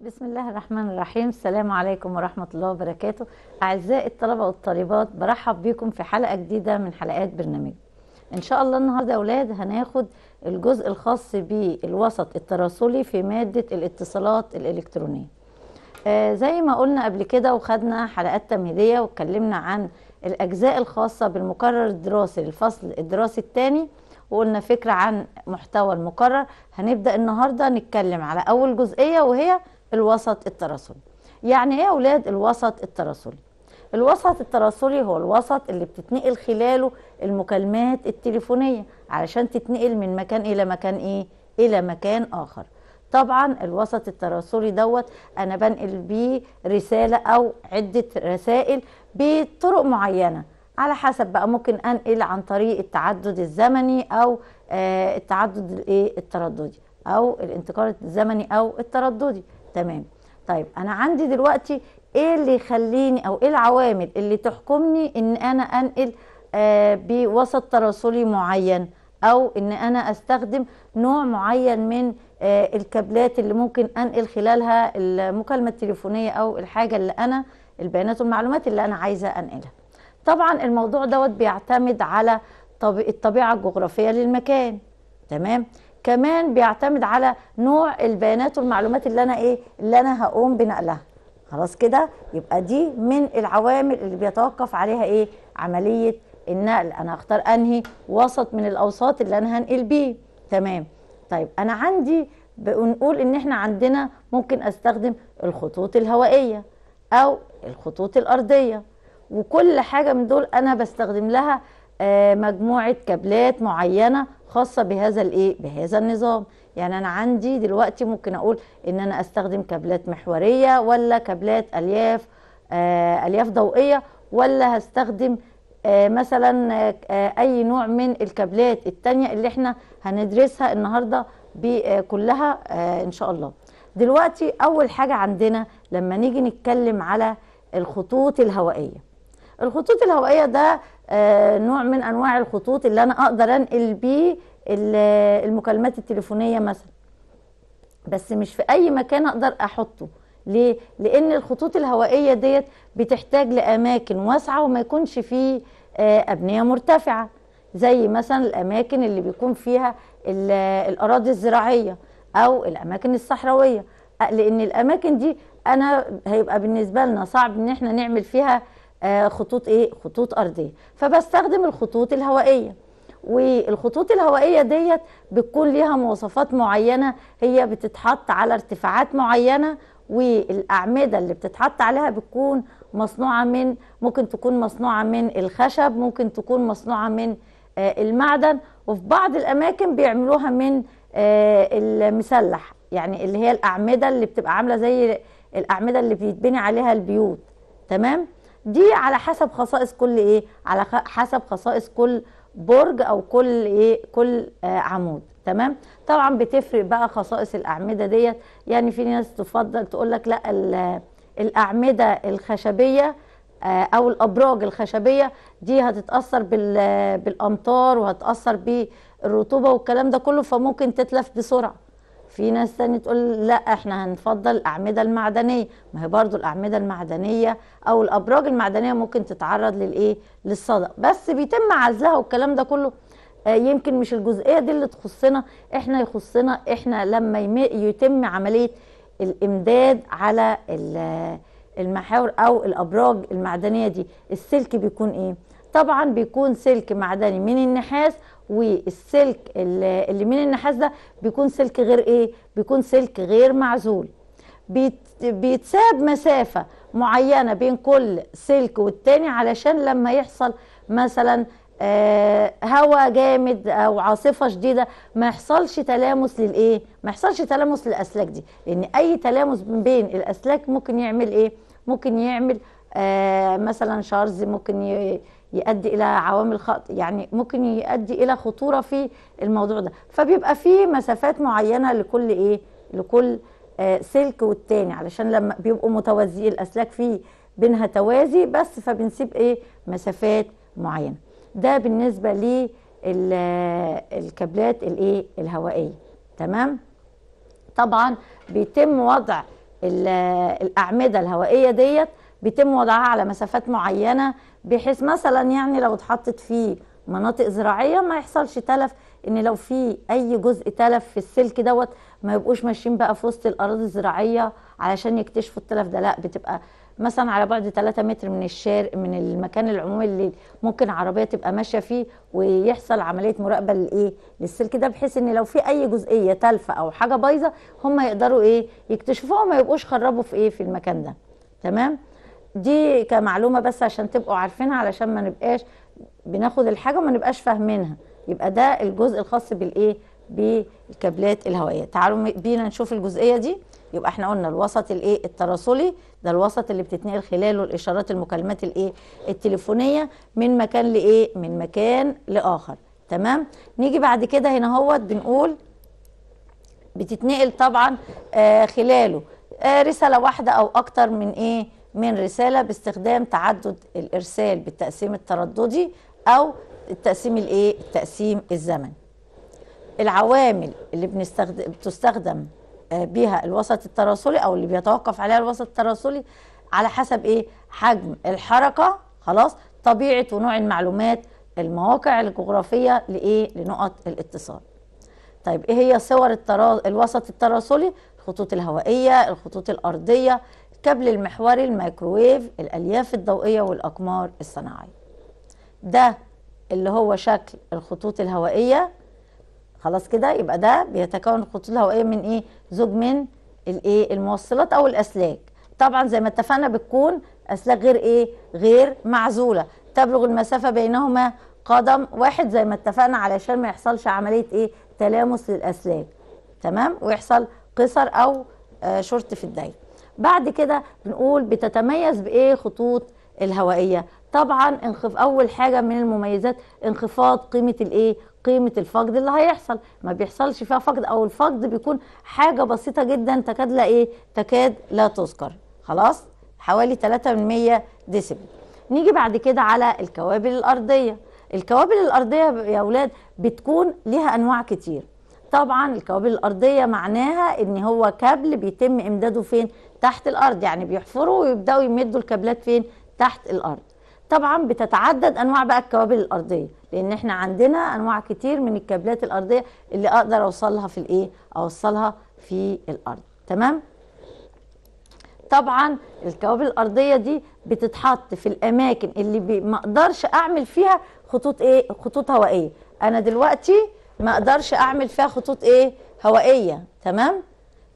بسم الله الرحمن الرحيم السلام عليكم ورحمة الله وبركاته أعزائي الطلبة والطالبات برحب بكم في حلقة جديدة من حلقات برنامج إن شاء الله النهاردة يا أولاد هناخد الجزء الخاص بالوسط التراسلي في مادة الاتصالات الإلكترونية آه زي ما قلنا قبل كده وخدنا حلقات تمهيدية واتكلمنا عن الأجزاء الخاصة بالمقرر الدراسي للفصل الدراسي الثاني وقلنا فكرة عن محتوى المقرر هنبدأ النهاردة نتكلم على أول جزئية وهي الوسط التراسلي يعني ايه يا اولاد الوسط التراسلي الوسط التراسلي هو الوسط اللي بتتنقل خلاله المكالمات التليفونيه علشان تتنقل من مكان الى مكان ايه الى مكان اخر طبعا الوسط التراسلي دوت انا بنقل بيه رساله او عده رسائل بطرق معينه على حسب بقى ممكن انقل عن طريق التعدد الزمني او آه، التعدد الايه الترددي او الانتقال الزمني او الترددي تمام طيب انا عندي دلوقتي ايه اللي يخليني او ايه العوامل اللي تحكمني ان انا انقل آه بوسط تراسلي معين او ان انا استخدم نوع معين من آه الكابلات اللي ممكن انقل خلالها المكالمه التليفونيه او الحاجه اللي انا البيانات والمعلومات اللي انا عايزه انقلها طبعا الموضوع دوت بيعتمد على الطبيعه الجغرافيه للمكان تمام كمان بيعتمد على نوع البيانات والمعلومات اللي انا ايه اللي انا هقوم بنقلها خلاص كده يبقى دي من العوامل اللي بيتوقف عليها ايه عمليه النقل انا هختار انهي وسط من الاوساط اللي انا هنقل بيه تمام طيب انا عندي بنقول ان احنا عندنا ممكن استخدم الخطوط الهوائيه او الخطوط الارضيه وكل حاجه من دول انا بستخدم لها آه، مجموعه كابلات معينه خاصه بهذا الايه بهذا النظام يعني انا عندي دلوقتي ممكن اقول ان انا استخدم كابلات محوريه ولا كابلات الياف آه الياف ضوئيه ولا هستخدم آه مثلا آه اي نوع من الكابلات التانية اللي احنا هندرسها النهارده كلها آه ان شاء الله دلوقتي اول حاجه عندنا لما نيجي نتكلم على الخطوط الهوائيه الخطوط الهوائيه ده آه، نوع من انواع الخطوط اللي انا اقدر انقل بيه المكالمات التليفونيه مثلا بس مش في اي مكان اقدر احطه ليه لان الخطوط الهوائيه ديت بتحتاج لاماكن واسعه وما يكونش فيه آه، ابنيه مرتفعه زي مثلا الاماكن اللي بيكون فيها الاراضي الزراعيه او الاماكن الصحراويه لان الاماكن دي انا هيبقى بالنسبه لنا صعب ان احنا نعمل فيها آه، خطوط ايه خطوط ارضيه فبستخدم الخطوط الهوائيه والخطوط الهوائيه ديت بتكون ليها مواصفات معينه هي بتتحط على ارتفاعات معينه والاعمده اللي بتتحط عليها بتكون مصنوعه من ممكن تكون مصنوعه من الخشب ممكن تكون مصنوعه من آه، المعدن وفي بعض الاماكن بيعملوها من آه، المسلح يعني اللي هي الاعمده اللي بتبقى عامله زي الاعمده اللي بيتبني عليها البيوت تمام دي على حسب خصائص كل ايه على حسب خصائص كل برج او كل ايه كل آه عمود تمام طبعا بتفرق بقى خصائص الاعمده ديت يعني في ناس تفضل تقول لك لا الاعمده الخشبيه آه او الابراج الخشبيه دي هتتاثر بالامطار وهتتاثر بالرطوبه والكلام ده كله فممكن تتلف بسرعه في ناس تاني تقول لا احنا هنفضل الاعمده المعدنيه ما هي برضو الاعمده المعدنيه او الابراج المعدنيه ممكن تتعرض للايه للصدأ بس بيتم عزلها والكلام ده كله آه، يمكن مش الجزئيه دي اللي تخصنا احنا يخصنا احنا لما يتم عمليه الامداد على المحاور او الابراج المعدنيه دي السلك بيكون ايه طبعا بيكون سلك معدني من النحاس والسلك اللي من النحاس ده بيكون سلك غير ايه بيكون سلك غير معزول بيتساب مسافة معينة بين كل سلك والتاني علشان لما يحصل مثلا آه، هواء جامد او عاصفه شديده ما يحصلش تلامس للايه ما يحصلش تلامس للاسلاك دي لان اي تلامس بين الاسلاك ممكن يعمل ايه ممكن يعمل آه، مثلا شرز ممكن يؤدي الى عوامل خط يعني ممكن يؤدي الى خطوره في الموضوع ده فبيبقى في مسافات معينه لكل ايه لكل آه سلك والتاني علشان لما بيبقوا متوازي الاسلاك فيه بينها توازي بس فبنسيب ايه مسافات معينه ده بالنسبه للكابلات الايه الهوائيه تمام طبعا بيتم وضع الاعمده الهوائيه ديت بيتم وضعها على مسافات معينه بحيث مثلا يعني لو اتحطت في مناطق زراعيه ما يحصلش تلف ان لو في اي جزء تلف في السلك دوت ما يبقوش ماشيين بقى في وسط الاراضي الزراعيه علشان يكتشفوا التلف ده لا بتبقى مثلا على بعد 3 متر من الشارع من المكان العمومي اللي ممكن عربيه تبقى ماشيه فيه ويحصل عمليه مراقبه للايه للسلك ده بحيث ان لو في اي جزئيه تلفه او حاجه بايظه هم يقدروا ايه يكتشفوها وما يبقوش خربوا في ايه في المكان ده تمام دي كمعلومه بس عشان تبقوا عارفينها علشان ما نبقاش بناخد الحاجه وما نبقاش فاهمينها يبقى ده الجزء الخاص بالايه بالكابلات الهوائيه تعالوا بينا نشوف الجزئيه دي يبقى احنا قلنا الوسط الايه التراسلي ده الوسط اللي بتتنقل خلاله الاشارات المكالمات الايه التليفونيه من مكان لايه من مكان لاخر تمام نيجي بعد كده هنا اهوت بنقول بتتنقل طبعا آه خلاله آه رساله واحده او اكتر من ايه من رسالة باستخدام تعدد الإرسال بالتقسيم الترددي أو التقسيم الإيه؟ التقسيم الزمن العوامل اللي بنستخدم بتستخدم آه، بها الوسط التراسلي أو اللي بيتوقف عليها الوسط التراسلي على حسب إيه؟ حجم الحركة خلاص طبيعة ونوع المعلومات المواقع الجغرافية لإيه؟ لنقط الاتصال. طيب إيه هي صور الترا... الوسط التراسلي؟ الخطوط الهوائية، الخطوط الأرضية، كابل المحوري الميكروويف الألياف الضوئية والأقمار الصناعية ده اللي هو شكل الخطوط الهوائية خلاص كده يبقى ده بيتكون الخطوط الهوائية من إيه زوج من الإيه الموصلات أو الأسلاك طبعا زي ما اتفقنا بتكون أسلاك غير إيه غير معزولة تبلغ المسافة بينهما قدم واحد زي ما اتفقنا علشان ما يحصلش عملية إيه تلامس للأسلاك تمام ويحصل قصر أو آه شورت في الدايره بعد كده نقول بتتميز بايه خطوط الهوائيه طبعا انخف اول حاجه من المميزات انخفاض قيمه الايه قيمه الفقد اللي هيحصل ما بيحصلش فيها فقد او الفقد بيكون حاجه بسيطه جدا تكاد لا ايه تكاد لا تذكر خلاص حوالي 3% ديسيبل نيجي بعد كده على الكوابل الارضيه الكوابل الارضيه يا اولاد بتكون ليها انواع كتير طبعا الكوابل الارضيه معناها ان هو كابل بيتم امداده فين تحت الارض يعني بيحفروا ويبداوا يمدوا الكابلات فين تحت الارض طبعا بتتعدد انواع بقى الكوابل الارضيه لان احنا عندنا انواع كتير من الكابلات الارضيه اللي اقدر اوصلها في الايه اوصلها في الارض تمام طبعا الكوابل الارضيه دي بتتحط في الاماكن اللي ما اقدرش اعمل فيها خطوط ايه خطوط هوائيه انا دلوقتي ما اقدرش اعمل فيها خطوط ايه هوائيه تمام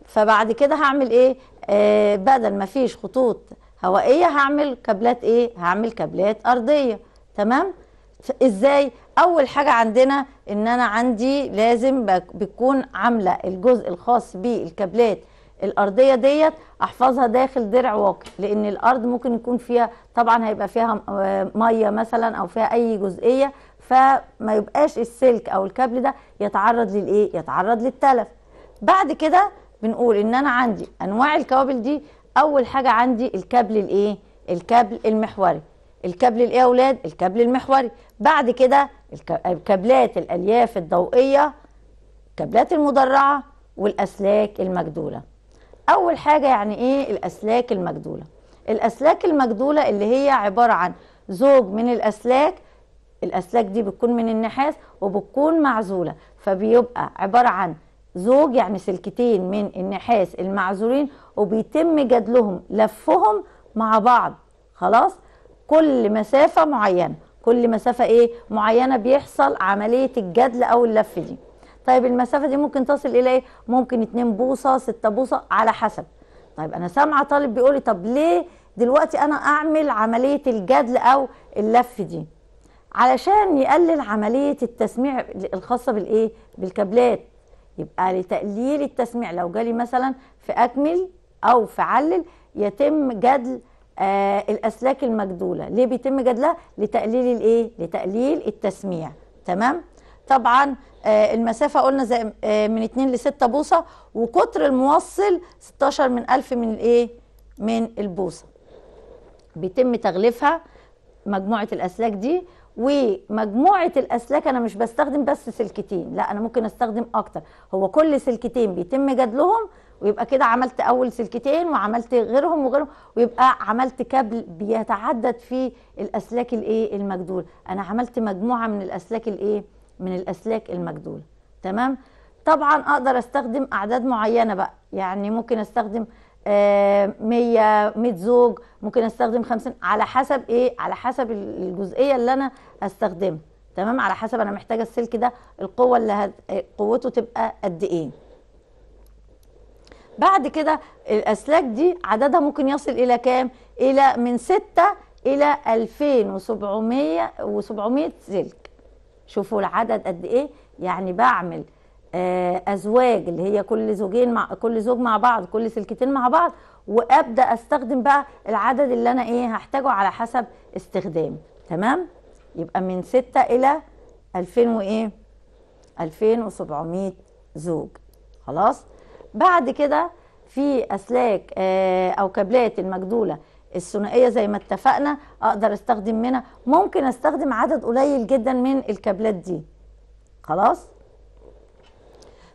فبعد كده هعمل ايه آه، بدل ما فيش خطوط هوائيه هعمل كابلات ايه هعمل كابلات ارضيه تمام ازاي اول حاجه عندنا ان انا عندي لازم بتكون عامله الجزء الخاص بالكابلات الارضيه ديت احفظها داخل درع واقف لان الارض ممكن يكون فيها طبعا هيبقى فيها آه، ميه مثلا او فيها اي جزئيه فما يبقاش السلك او الكابل ده يتعرض للايه يتعرض للتلف بعد كده بنقول ان انا عندي انواع الكوابل دي اول حاجه عندي الكابل الايه الكابل المحوري الكابل الايه يا اولاد الكابل المحوري بعد كده الكابلات الالياف الضوئيه الكابلات المدرعه والاسلاك المجدوله اول حاجه يعني ايه الاسلاك المجدوله الاسلاك المجدوله اللي هي عباره عن زوج من الاسلاك الاسلاك دي بتكون من النحاس وبتكون معزوله فبيبقى عباره عن زوج يعني سلكتين من النحاس المعزولين وبيتم جدلهم لفهم مع بعض خلاص كل مسافة معينة كل مسافة ايه معينة بيحصل عملية الجدل او اللف دي طيب المسافة دي ممكن تصل الى ايه ممكن 2 بوصة 6 بوصة على حسب طيب انا سامعة طالب بيقولي طب ليه دلوقتي انا اعمل عملية الجدل او اللف دي علشان يقلل عملية التسميع الخاصة بالايه بالكابلات يبقى لتقليل التسميع لو جالي مثلا في أكمل أو في علل يتم جدل آه الأسلاك المجدولة ليه بيتم جدلها؟ لتقليل الإيه؟ لتقليل التسميع تمام؟ طبعا آه المسافة قلنا زي آه من 2 ل 6 بوصة وقطر الموصل 16 من 1000 من الإيه؟ من البوصة بيتم تغليفها مجموعة الأسلاك دي ومجموعه الاسلاك انا مش بستخدم بس سلكتين لا انا ممكن استخدم اكتر هو كل سلكتين بيتم جدلهم ويبقى كده عملت اول سلكتين وعملت غيرهم وغيرهم ويبقى عملت كابل بيتعدد فيه الاسلاك الايه المجدول انا عملت مجموعه من الاسلاك الايه من الاسلاك المجدوله تمام طبعا اقدر استخدم اعداد معينه بقى يعني ممكن استخدم 100 آه، 100 زوج ممكن استخدم 50 على حسب ايه على حسب الجزئيه اللي انا استخدمها تمام على حسب انا محتاجه السلك ده القوه اللي هد... آه، قوته تبقى قد ايه بعد كده الاسلاك دي عددها ممكن يصل الى كام الى من 6 الى 2700 و700 سلك شوفوا العدد قد ايه يعني بعمل آه، ازواج اللي هي كل زوجين مع كل زوج مع بعض كل سلكتين مع بعض وابدا استخدم بقى العدد اللي انا ايه هحتاجه على حسب استخدامي تمام يبقى من 6 الى 2000 وايه 2700 زوج خلاص بعد كده في اسلاك آه، او كابلات المجدوله الثنائيه زي ما اتفقنا اقدر استخدم منها ممكن استخدم عدد قليل جدا من الكابلات دي خلاص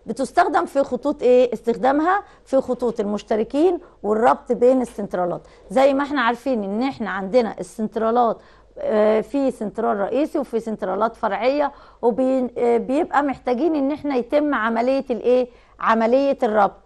بتستخدم في خطوط ايه استخدامها في خطوط المشتركين والربط بين السنترالات زي ما احنا عارفين ان احنا عندنا السنترالات آه، في سنترال رئيسي وفي سنترالات فرعيه وبيبقى آه، محتاجين ان احنا يتم عمليه الايه عمليه الربط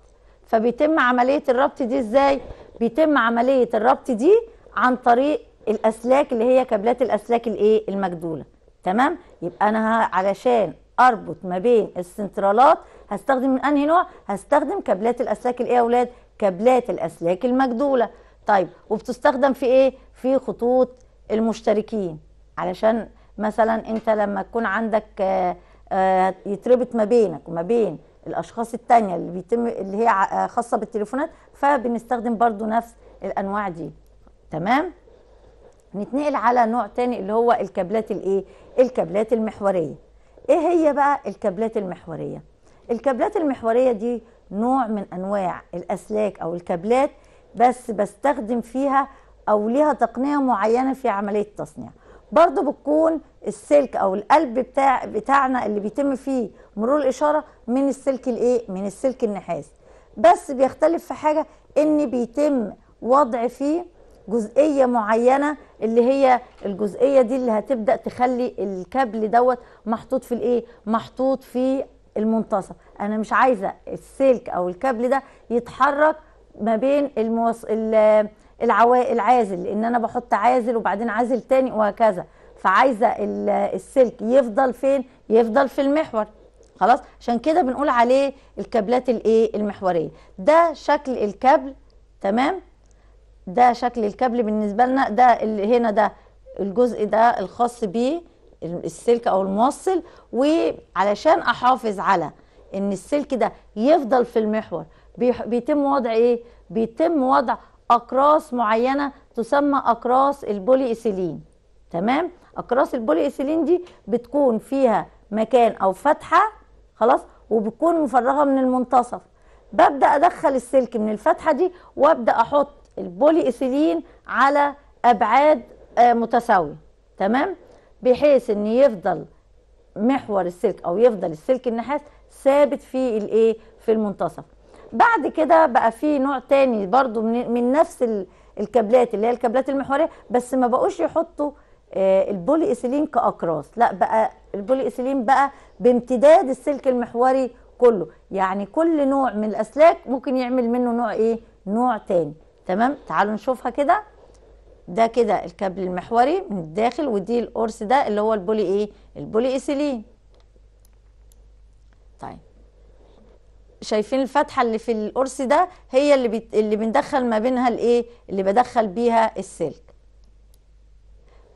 فبيتم عمليه الربط دي ازاي بيتم عمليه الربط دي عن طريق الاسلاك اللي هي كابلات الاسلاك الايه المجدوله تمام يبقى انا علشان اربط ما بين السنترالات هستخدم من انهي نوع هستخدم كابلات الاسلاك الايه يا اولاد كابلات الاسلاك المجدوله طيب وبتستخدم في ايه في خطوط المشتركين علشان مثلا انت لما تكون عندك آه، آه، يتربط ما بينك وما بين الاشخاص الثانيه اللي بيتم اللي هي آه، خاصه بالتليفونات فبنستخدم برضو نفس الانواع دي تمام نتنقل على نوع تاني اللي هو الكابلات الايه الكابلات المحوريه ايه هي بقى الكابلات المحوريه الكابلات المحورية دي نوع من أنواع الأسلاك أو الكابلات بس بستخدم فيها أو ليها تقنية معينة في عملية التصنيع برضو بتكون السلك أو القلب بتاع بتاعنا اللي بيتم فيه مرور الإشارة من السلك الإيه؟ من السلك النحاس بس بيختلف في حاجة إن بيتم وضع فيه جزئية معينة اللي هي الجزئية دي اللي هتبدأ تخلي الكابل دوت محطوط في الإيه؟ محطوط في المنتصف انا مش عايزه السلك او الكابل ده يتحرك ما بين الموص... العازل لان انا بحط عازل وبعدين عازل تاني وهكذا فعايزه السلك يفضل فين يفضل في المحور خلاص عشان كده بنقول عليه الكابلات الايه المحوريه ده شكل الكابل تمام ده شكل الكابل بالنسبه لنا ده اللي هنا ده الجزء ده الخاص بيه السلك او الموصل وعلشان احافظ على ان السلك ده يفضل في المحور بيتم وضع ايه بيتم وضع اقراص معينه تسمى اقراص البولي ايثيلين تمام اقراص البولي ايثيلين دي بتكون فيها مكان او فتحه خلاص وبتكون مفرغه من المنتصف ببدا ادخل السلك من الفتحه دي وابدا احط البولي ايثيلين على ابعاد آه، متساويه تمام بحيث ان يفضل محور السلك او يفضل السلك النحاس ثابت في الايه في المنتصف بعد كده بقى في نوع تاني برضو من, من نفس الكابلات اللي هي الكابلات المحوريه بس ما بقوش يحطوا آه، البولي ايثيلين كاقراص لا بقى البولي ايثيلين بقى بامتداد السلك المحوري كله يعني كل نوع من الاسلاك ممكن يعمل منه نوع ايه نوع تاني تمام تعالوا نشوفها كده ده كده الكابل المحوري من الداخل ودي القرص ده اللي هو البولي ايه البولي ايثيلين طيب شايفين الفتحه اللي في القرص ده هي اللي بت... اللي بندخل ما بينها الايه اللي بدخل بيها السلك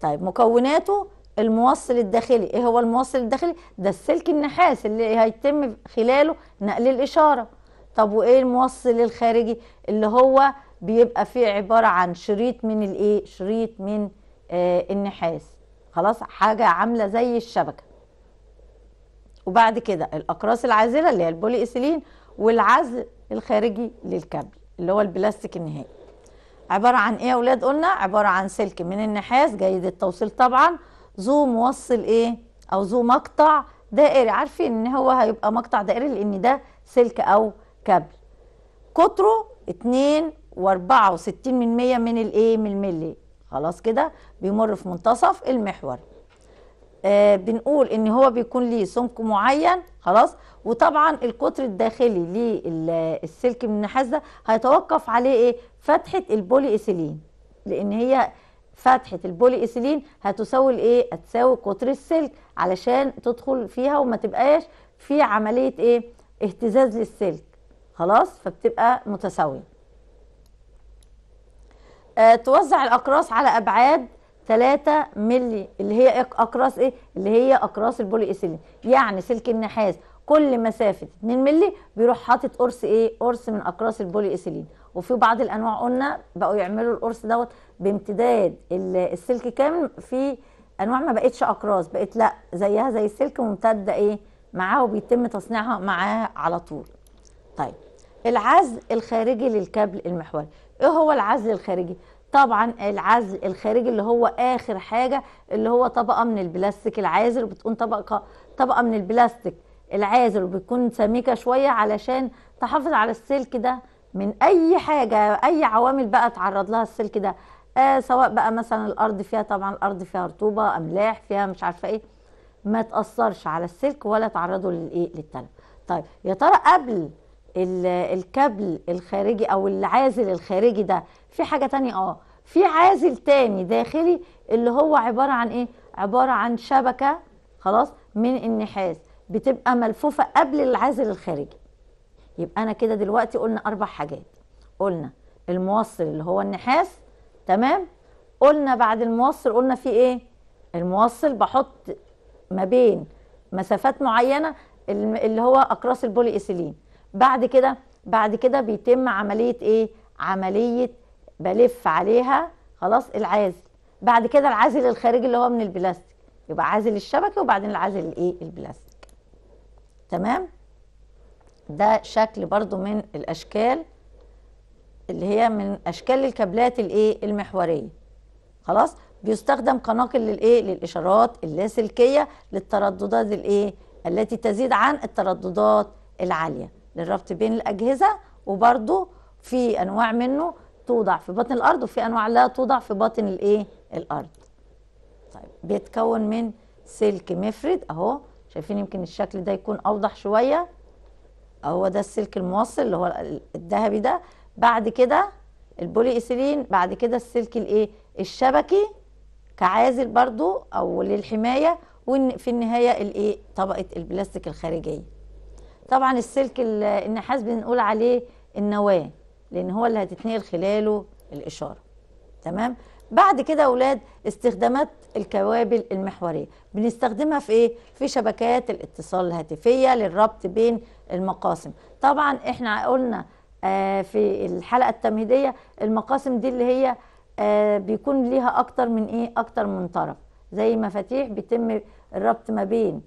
طيب مكوناته الموصل الداخلي ايه هو الموصل الداخلي ده السلك النحاس اللي هيتم خلاله نقل الاشاره طب وايه الموصل الخارجي اللي هو بيبقى فيه عباره عن شريط من الايه شريط من آه النحاس خلاص حاجه عامله زي الشبكه وبعد كده الاقراص العازله اللي هي البولي ايثيلين والعزل الخارجي للكابل اللي هو البلاستيك النهائي عباره عن ايه يا اولاد قلنا عباره عن سلك من النحاس جيد التوصيل طبعا ذو موصل ايه او ذو مقطع دائري عارفين ان هو هيبقى مقطع دائري لان ده سلك او كابل قطره 2 و64% من الايه من الملي خلاص كده بيمر في منتصف المحور آه بنقول ان هو بيكون ليه سمك معين خلاص وطبعا القطر الداخلي للسلك من النحاس ده هيتوقف عليه ايه فتحه البولي ايثيلين لان هي فتحه البولي ايثيلين هتساوي الايه هتساوي قطر السلك علشان تدخل فيها وما تبقاش في عمليه ايه اهتزاز للسلك خلاص فبتبقى متساويه آه، توزع الاقراص على ابعاد 3 مللي اللي هي اقراص ايه اللي هي اقراص البولي ايثيلين يعني سلك النحاس كل مسافه 2 مللي بيروح حاطط قرص ايه قرص من اقراص البولي ايثيلين وفي بعض الانواع قلنا بقوا يعملوا القرص دوت بامتداد السلك كامل في انواع ما بقتش اقراص بقت لا زيها زي السلك ممتده ايه معاه وبيتم تصنيعها معاه على طول طيب العزل الخارجي للكابل المحوري ايه هو العزل الخارجي طبعا العزل الخارجي اللي هو اخر حاجه اللي هو طبقه من البلاستيك العازل وبتكون طبقه طبقه من البلاستيك العازل وبتكون سميكه شويه علشان تحافظ على السلك ده من اي حاجه اي عوامل بقى تعرض لها السلك ده آه سواء بقى مثلا الارض فيها طبعا الارض فيها رطوبه املاح فيها مش عارفه ايه ما تاثرش على السلك ولا تعرضه للايه للتلف طيب يا ترى قبل الكابل الخارجي او العازل الخارجي ده في حاجه تانية اه في عازل تاني داخلي اللي هو عباره عن ايه عباره عن شبكه خلاص من النحاس بتبقى ملفوفه قبل العازل الخارجي يبقى انا كده دلوقتي قلنا اربع حاجات قلنا الموصل اللي هو النحاس تمام قلنا بعد الموصل قلنا في ايه الموصل بحط ما بين مسافات معينه اللي هو اقراص البولي ايثيلين بعد كده بعد كده بيتم عمليه ايه عمليه بلف عليها خلاص العازل بعد كده العازل الخارجي اللي هو من البلاستيك يبقى عازل الشبكه وبعدين العازل الايه البلاستيك تمام ده شكل برضو من الاشكال اللي هي من اشكال الكابلات الايه المحوريه خلاص بيستخدم كناقل للايه للاشارات اللاسلكيه للترددات الايه التي تزيد عن الترددات العاليه للربط بين الأجهزة وبرضو في أنواع منه توضع في بطن الأرض وفي أنواع لا توضع في بطن الإيه الأرض طيب بيتكون من سلك مفرد أهو شايفين يمكن الشكل ده يكون أوضح شوية هو ده السلك الموصل اللي هو الذهبي ده بعد كده البولي إيثيلين بعد كده السلك الإيه الشبكي كعازل برضو أو للحماية وفي النهاية الإيه طبقة البلاستيك الخارجية طبعا السلك النحاس بنقول عليه النواه لان هو اللي هتتنقل خلاله الاشاره تمام بعد كده اولاد استخدامات الكوابل المحوريه بنستخدمها في ايه في شبكات الاتصال الهاتفيه للربط بين المقاسم طبعا احنا قلنا آه في الحلقه التمهيديه المقاسم دي اللي هي آه بيكون ليها اكتر من ايه اكتر من طرف زي مفاتيح بيتم الربط ما بين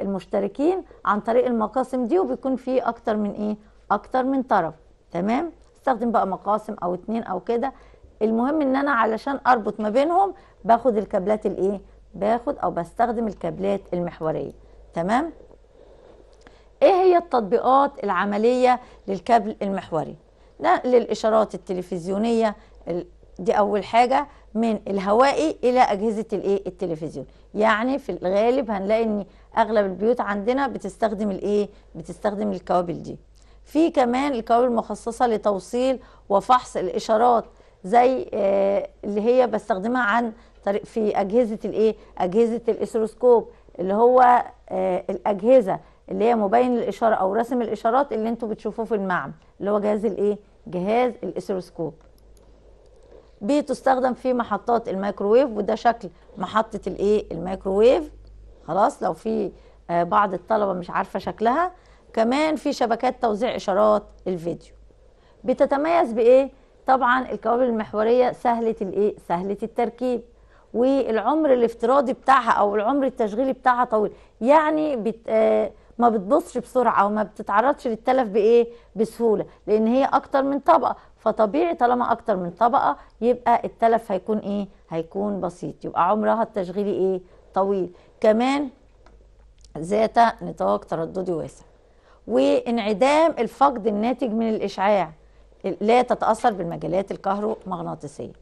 المشتركين عن طريق المقاسم دي وبيكون في اكتر من ايه اكتر من طرف تمام استخدم بقى مقاسم او اتنين او كده المهم ان انا علشان اربط ما بينهم باخد الكابلات الايه باخد او بستخدم الكابلات المحوريه تمام ايه هي التطبيقات العمليه للكابل المحوري ده للاشارات التلفزيونيه دي اول حاجه من الهوائي الى اجهزه الايه التلفزيون يعني في الغالب هنلاقي ان اغلب البيوت عندنا بتستخدم الايه بتستخدم الكوابل دي في كمان الكوابل المخصصه لتوصيل وفحص الاشارات زي آه، اللي هي بستخدمها عن طريق في اجهزه الايه اجهزه الاسروسكوب اللي هو آه، الاجهزه اللي هي مبين الاشاره او رسم الاشارات اللي انتوا بتشوفوه في المعمل اللي هو جهاز الايه جهاز الاسروسكوب بتستخدم في محطات الميكروويف وده شكل محطه الايه الميكروويف خلاص لو في آه، بعض الطلبه مش عارفه شكلها كمان في شبكات توزيع اشارات الفيديو بتتميز بايه طبعا الكوابل المحوريه سهله الايه سهله التركيب والعمر الافتراضي بتاعها او العمر التشغيلي بتاعها طويل يعني بت... آه، ما بتبصش بسرعه وما بتتعرضش للتلف بايه بسهوله لان هي اكتر من طبقه فطبيعي طالما اكتر من طبقه يبقى التلف هيكون ايه هيكون بسيط يبقى عمرها التشغيلي ايه طويل كمان ذات نطاق ترددي واسع وانعدام الفقد الناتج من الاشعاع لا تتاثر بالمجالات الكهرومغناطيسيه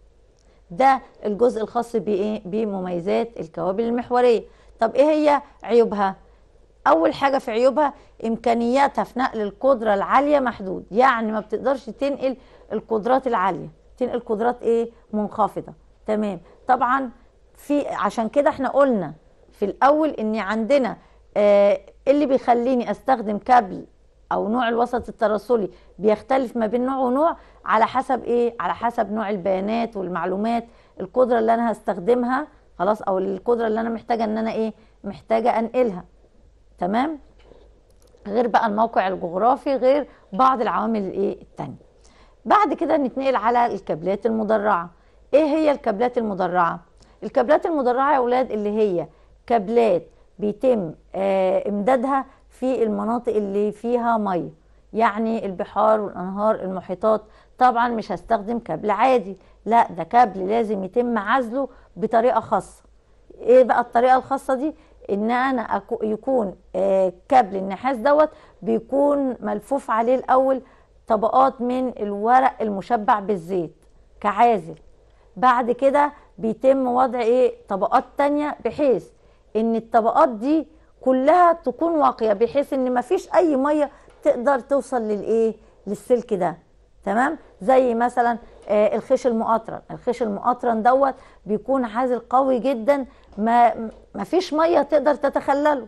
ده الجزء الخاص بايه بمميزات الكوابل المحوريه طب ايه هي عيوبها اول حاجه في عيوبها امكانياتها في نقل القدره العاليه محدود يعني ما بتقدرش تنقل القدرات العاليه تنقل قدرات ايه منخفضه تمام طبعا في عشان كده احنا قلنا في الاول ان عندنا آه اللي بيخليني استخدم كابل او نوع الوسط الترسلي بيختلف ما بين نوع ونوع على حسب ايه على حسب نوع البيانات والمعلومات القدره اللي انا هستخدمها خلاص او القدره اللي انا محتاجه ان انا ايه محتاجه انقلها تمام غير بقى الموقع الجغرافي غير بعض العوامل الايه التانية بعد كده نتنقل على الكابلات المدرعه ايه هي الكابلات المدرعه الكابلات المدرعه يا اولاد اللي هي كابلات بيتم آه امدادها في المناطق اللي فيها ميه يعني البحار والانهار المحيطات طبعا مش هستخدم كابل عادي لا ده كابل لازم يتم عزله بطريقه خاصه ايه بقى الطريقه الخاصه دي ان انا يكون آه، كابل النحاس دوت بيكون ملفوف عليه الاول طبقات من الورق المشبع بالزيت كعازل بعد كده بيتم وضع ايه طبقات تانية بحيث ان الطبقات دي كلها تكون واقيه بحيث ان مفيش اي ميه تقدر توصل للايه للسلك ده تمام زي مثلا آه الخيش المقطرن الخيش المقطرن دوت بيكون عازل قوي جدا ما ما فيش ميه تقدر تتخلله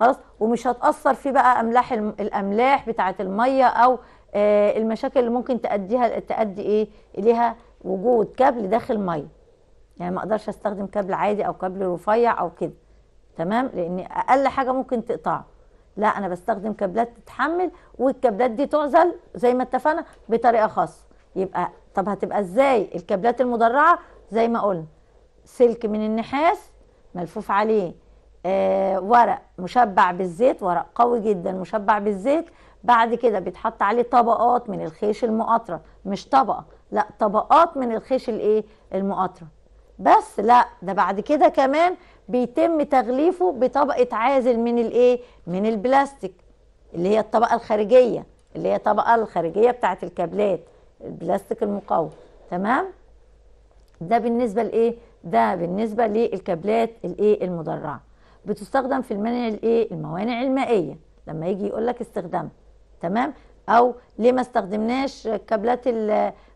خلاص ومش هتاثر في بقى املاح الاملاح بتاعه الميه او آه المشاكل اللي ممكن تاديها تؤدي ايه اليها وجود كابل داخل ميه يعني ما اقدرش استخدم كابل عادي او كابل رفيع او كده تمام لان اقل حاجه ممكن تقطع لا انا بستخدم كابلات تتحمل والكابلات دي تعزل زي ما اتفقنا بطريقه خاصه يبقى طب هتبقى ازاي الكابلات المدرعه زي ما قلنا سلك من النحاس ملفوف عليه آه ورق مشبع بالزيت ورق قوي جدا مشبع بالزيت بعد كده بيتحط عليه طبقات من الخيش المقطرة مش طبقة لا طبقات من الخيش الايه المقطرة بس لا ده بعد كده كمان بيتم تغليفه بطبقة عازل من الايه من البلاستيك اللي هي الطبقة الخارجية اللي هي الطبقة الخارجية بتاعت الكابلات البلاستيك المقوى تمام ده بالنسبة لايه ده بالنسبه للكابلات الايه المدرعه بتستخدم في المانع الايه الموانع المائيه لما يجي يقول لك استخدام تمام او ليه ما استخدمناش الكابلات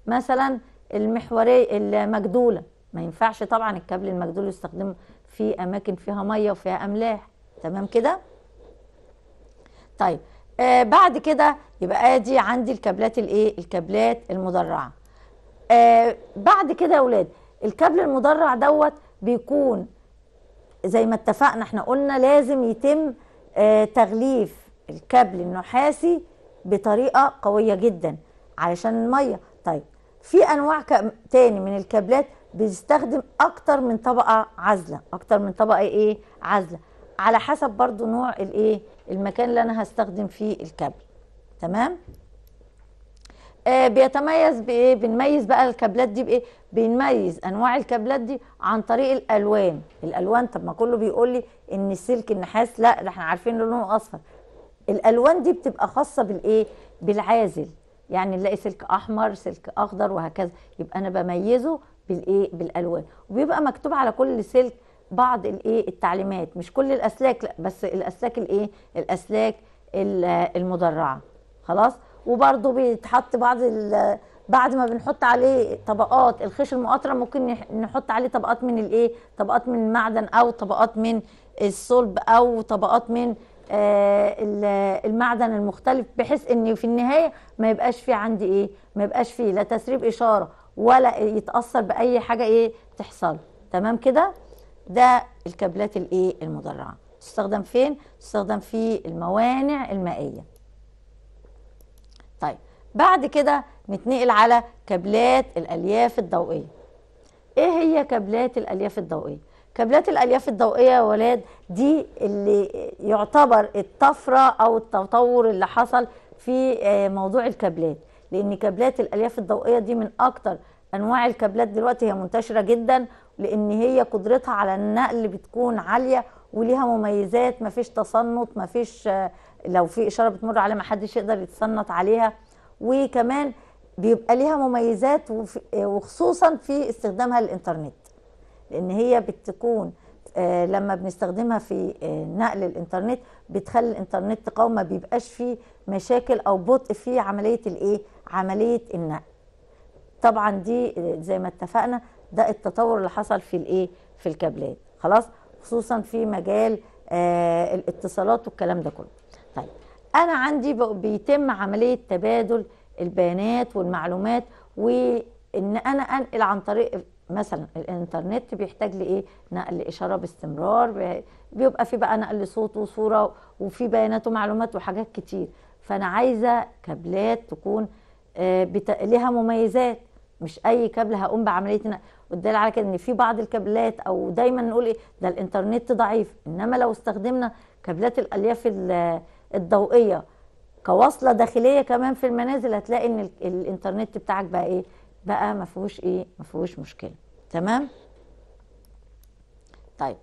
مثلا المحوريه المجدوله ما ينفعش طبعا الكابل المجدول يستخدم في اماكن فيها ميه وفيها املاح تمام كده طيب آه بعد كده يبقى ادي عندي الكابلات الايه الكابلات المدرعه آه بعد كده يا اولاد الكابل المدرع دوت بيكون زي ما اتفقنا احنا قلنا لازم يتم آه، تغليف الكابل النحاسي بطريقه قويه جدا علشان الميه طيب في انواع تاني من الكابلات بيستخدم اكتر من طبقه عازله اكتر من طبقه ايه عازله على حسب برضو نوع الايه المكان اللي انا هستخدم فيه الكابل تمام آه بيتميز بايه بنميز بقى الكابلات دي بايه بنميز انواع الكابلات دي عن طريق الالوان الالوان طب ما كله بيقول لي ان السلك النحاس لا ده احنا عارفين لونه اصفر الالوان دي بتبقى خاصه بالايه بالعازل يعني نلاقي سلك احمر سلك اخضر وهكذا يبقى انا بميزه بالايه بالالوان وبيبقى مكتوب على كل سلك بعض الايه التعليمات مش كل الاسلاك لا بس الاسلاك الايه الاسلاك المدرعه خلاص وبرضه بيتحط بعض بعد ما بنحط عليه طبقات الخيش المقطرة ممكن نحط عليه طبقات من الايه طبقات من المعدن او طبقات من الصلب او طبقات من آه، المعدن المختلف بحيث ان في النهايه ما يبقاش في عندي ايه ما يبقاش فيه لا تسريب اشاره ولا يتاثر باي حاجه ايه تحصل تمام كده ده الكابلات الايه المدرعه تستخدم فين تستخدم في الموانع المائيه طيب بعد كده نتنقل على كابلات الالياف الضوئيه ايه هي كابلات الالياف الضوئيه كابلات الالياف الضوئيه يا ولاد دي اللي يعتبر الطفره او التطور اللي حصل في آه، موضوع الكابلات لان كابلات الالياف الضوئيه دي من اكتر انواع الكابلات دلوقتي هي منتشره جدا لان هي قدرتها على النقل بتكون عاليه وليها مميزات مفيش تصنط مفيش آه، لو في اشاره بتمر على ما حدش يقدر يتصنت عليها وكمان بيبقى ليها مميزات وخصوصا في استخدامها للانترنت لان هي بتكون آه، لما بنستخدمها في آه، نقل الانترنت بتخلي الانترنت قوي ما بيبقاش فيه مشاكل او بطء في عمليه الايه عمليه النقل طبعا دي آه، زي ما اتفقنا ده التطور اللي حصل في الايه في الكابلات خلاص خصوصا في مجال الاتصالات والكلام ده كله طيب انا عندي بيتم عمليه تبادل البيانات والمعلومات وان انا انقل عن طريق مثلا الانترنت بيحتاج لايه نقل اشاره باستمرار بيبقى في بقى نقل صوت وصوره وفي بيانات ومعلومات وحاجات كتير فانا عايزه كابلات تكون آه، لها مميزات مش اي كابل هقوم بعمليه نقل والدليل على كده ان في بعض الكابلات او دايما نقول ايه ده الانترنت ضعيف انما لو استخدمنا كابلات الالياف الضوئيه كوصله داخليه كمان في المنازل هتلاقي ان الانترنت بتاعك بقى ايه بقى ما فيهوش ايه ما فيهوش مشكله تمام طيب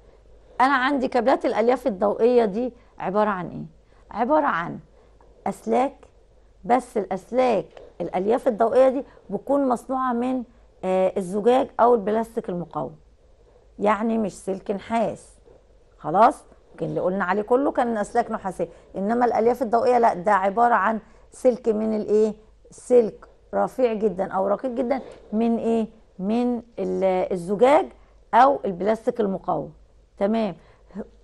انا عندي كابلات الالياف الضوئيه دي عباره عن ايه عباره عن اسلاك بس الاسلاك الالياف الضوئيه دي بتكون مصنوعه من آه الزجاج او البلاستيك المقاوم يعني مش سلك نحاس خلاص لكن اللي قلنا عليه كله كان اسلاك نحاسيه انما الالياف الضوئيه لا ده عباره عن سلك من الايه سلك رفيع جدا او رقيق جدا من ايه من الزجاج او البلاستيك المقاوم تمام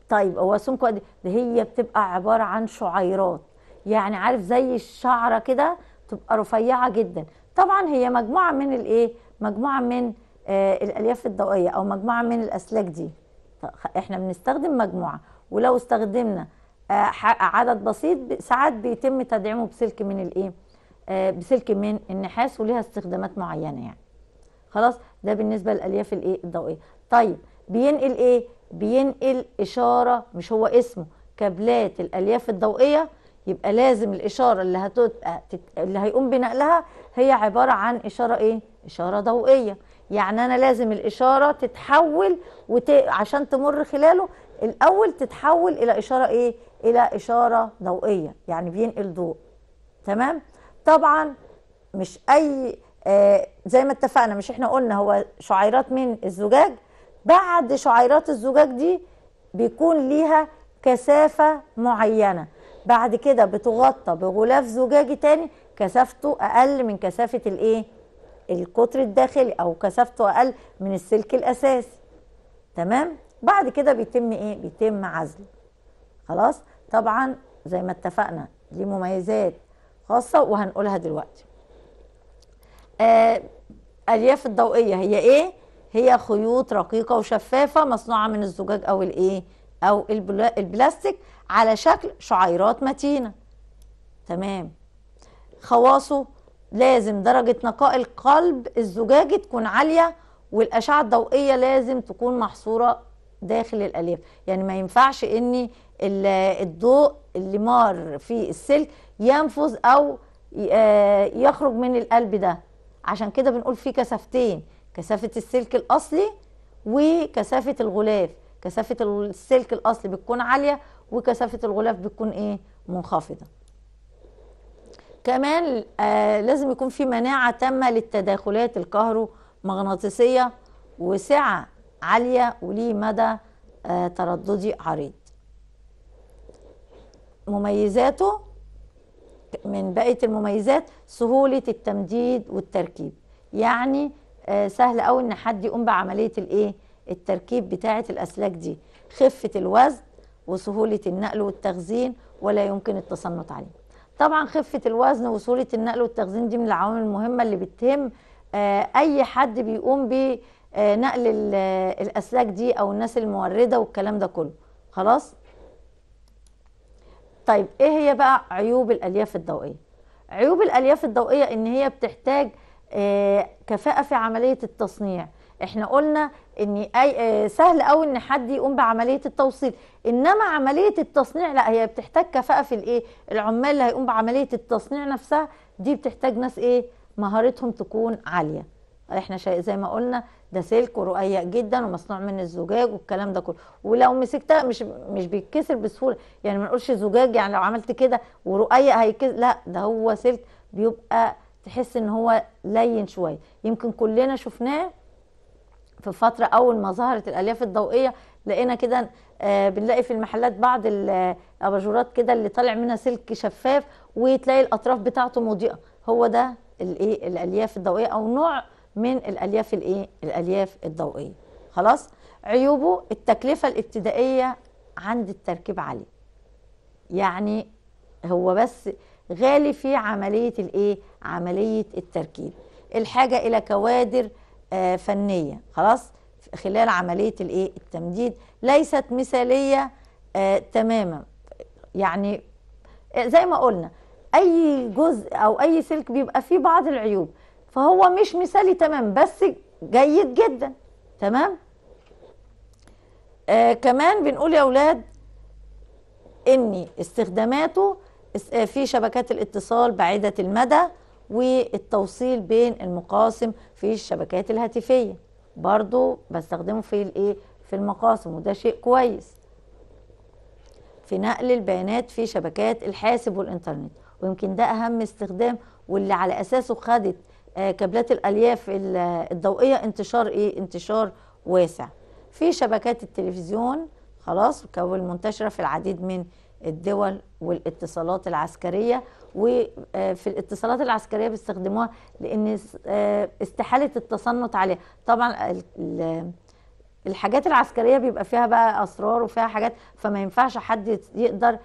طيب هو سمكه دي ده هي بتبقى عباره عن شعيرات يعني عارف زي الشعره كده تبقى رفيعه جدا طبعا هي مجموعه من الايه مجموعه من آه الالياف الضوئيه او مجموعه من الاسلاك دي احنا بنستخدم مجموعه ولو استخدمنا آه، عدد بسيط ساعات بيتم تدعيمه بسلك من الايه آه، بسلك من النحاس وليها استخدامات معينه يعني خلاص ده بالنسبه للالياف الايه الضوئيه طيب بينقل ايه بينقل اشاره مش هو اسمه كابلات الالياف الضوئيه يبقى لازم الاشاره اللي هتبقى اللي هيقوم بنقلها هي عباره عن اشاره ايه اشاره ضوئيه يعني انا لازم الاشاره تتحول وت... عشان تمر خلاله الاول تتحول الى اشاره ايه الى اشاره ضوئيه يعني بينقل ضوء تمام طبعا مش اي آه زي ما اتفقنا مش احنا قلنا هو شعيرات من الزجاج بعد شعيرات الزجاج دي بيكون ليها كثافه معينه بعد كده بتغطى بغلاف زجاجي تاني كثافته اقل من كثافه الايه القطر الداخلي او كثافته اقل من السلك الاساسي تمام بعد كده بيتم ايه بيتم عزل خلاص طبعا زي ما اتفقنا دي مميزات خاصه وهنقولها دلوقتي آه الياف الضوئيه هي ايه هي خيوط رقيقه وشفافه مصنوعه من الزجاج او الايه او البلاستيك على شكل شعيرات متينه تمام خواصه لازم درجه نقاء القلب الزجاجي تكون عاليه والاشعه الضوئيه لازم تكون محصوره داخل الالياف يعني ما ينفعش ان الضوء اللي مار في السلك ينفذ او آه، يخرج من القلب ده عشان كده بنقول في كثافتين كثافه السلك الاصلي وكثافه الغلاف كثافه السلك الاصلي بتكون عاليه وكثافه الغلاف بتكون ايه منخفضه كمان آه لازم يكون في مناعه تامه للتداخلات الكهرومغناطيسيه وسعه عالية وليه مدى آه، ترددي عريض مميزاته من بقية المميزات سهولة التمديد والتركيب يعني آه، سهل قوي ان حد يقوم بعملية الايه التركيب بتاعة الاسلاك دي خفة الوزن وسهولة النقل والتخزين ولا يمكن التصنط عليه طبعا خفة الوزن وسهولة النقل والتخزين دي من العوامل المهمة اللي بتهم آه، اي حد بيقوم ب آه، نقل الاسلاك دي او الناس المورده والكلام ده كله خلاص طيب ايه هي بقى عيوب الالياف الضوئيه عيوب الالياف الضوئيه ان هي بتحتاج آه، كفاءه في عمليه التصنيع احنا قلنا ان أي آه، سهل قوي ان حد يقوم بعمليه التوصيل انما عمليه التصنيع لا هي بتحتاج كفاءه في الايه العمال اللي هيقوم بعمليه التصنيع نفسها دي بتحتاج ناس ايه مهارتهم تكون عاليه احنا شيء زي ما قلنا ده سلك ورقيق جدا ومصنوع من الزجاج والكلام ده كله ولو مسكتها مش مش بيتكسر بسهوله يعني ما نقولش زجاج يعني لو عملت كده ورقيق هيكسر لا ده هو سلك بيبقى تحس ان هو لين شويه يمكن كلنا شفناه في فتره اول ما ظهرت الالياف الضوئيه لقينا كده آه بنلاقي في المحلات بعض الاباجورات كده اللي طالع منها سلك شفاف وتلاقي الاطراف بتاعته مضيئه هو ده الايه الالياف الضوئيه او نوع من الالياف الايه الالياف الضوئيه خلاص عيوبه التكلفه الابتدائيه عند التركيب عليه يعني هو بس غالي في عمليه الايه عمليه التركيب الحاجه الى كوادر آه فنيه خلاص خلال عمليه الايه التمديد ليست مثاليه آه تماما يعني آه، زي ما قلنا اي جزء او اي سلك بيبقى فيه بعض العيوب فهو مش مثالي تمام بس جيد جدا تمام آه كمان بنقول يا اولاد ان استخداماته آه، في شبكات الاتصال بعيدة المدى والتوصيل بين المقاسم في الشبكات الهاتفية برضو بستخدمه في الايه في المقاسم وده شيء كويس في نقل البيانات في شبكات الحاسب والانترنت ويمكن ده اهم استخدام واللي على اساسه خدت آه، كابلات الالياف الضوئيه انتشار ايه انتشار واسع في شبكات التلفزيون خلاص منتشره في العديد من الدول والاتصالات العسكريه وفي آه، الاتصالات العسكريه بيستخدموها لان آه، استحاله التصنت عليها طبعا الحاجات العسكريه بيبقى فيها بقى اسرار وفيها حاجات فما ينفعش حد يقدر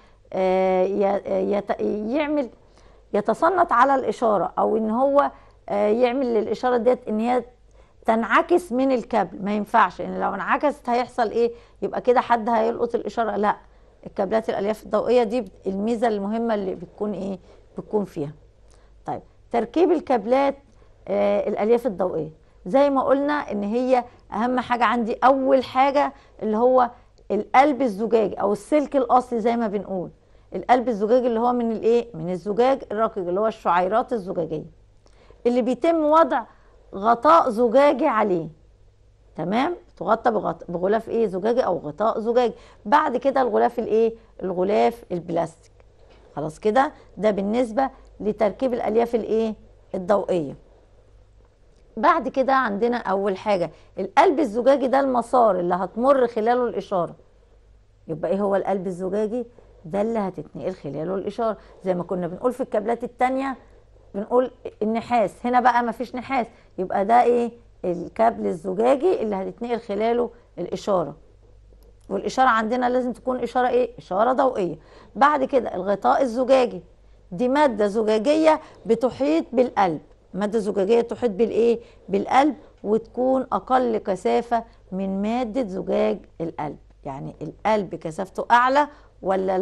يعمل يتصنت على الاشاره او ان هو آه، يعمل الاشاره ديت ان هي تنعكس من الكابل ما ينفعش ان لو انعكست هيحصل ايه يبقى كده حد هيلقط الاشاره لا الكابلات الالياف الضوئيه دي الميزه المهمه اللي بتكون ايه بتكون فيها طيب تركيب الكابلات آه الالياف الضوئيه زي ما قلنا ان هي اهم حاجه عندي اول حاجه اللي هو القلب الزجاجي او السلك الاصلي زي ما بنقول القلب الزجاجي اللي هو من الايه من الزجاج الرقيق اللي هو الشعيرات الزجاجيه اللي بيتم وضع غطاء زجاجي عليه تمام تغطى بغلاف ايه زجاجي او غطاء زجاجي بعد كده الغلاف الايه الغلاف البلاستيك خلاص كده ده بالنسبه لتركيب الالياف الايه الضوئيه بعد كده عندنا اول حاجه القلب الزجاجي ده المسار اللي هتمر خلاله الاشاره يبقى ايه هو القلب الزجاجي ده اللي هتتنقل خلاله الاشاره زي ما كنا بنقول في الكابلات الثانيه بنقول النحاس هنا بقى ما فيش نحاس يبقى ده ايه الكابل الزجاجي اللي هتتنقل خلاله الاشاره والاشاره عندنا لازم تكون اشاره ايه اشاره ضوئيه بعد كده الغطاء الزجاجي دي ماده زجاجيه بتحيط بالقلب ماده زجاجيه تحيط بالايه بالقلب وتكون اقل كثافه من ماده زجاج القلب يعني القلب كثافته اعلى ولا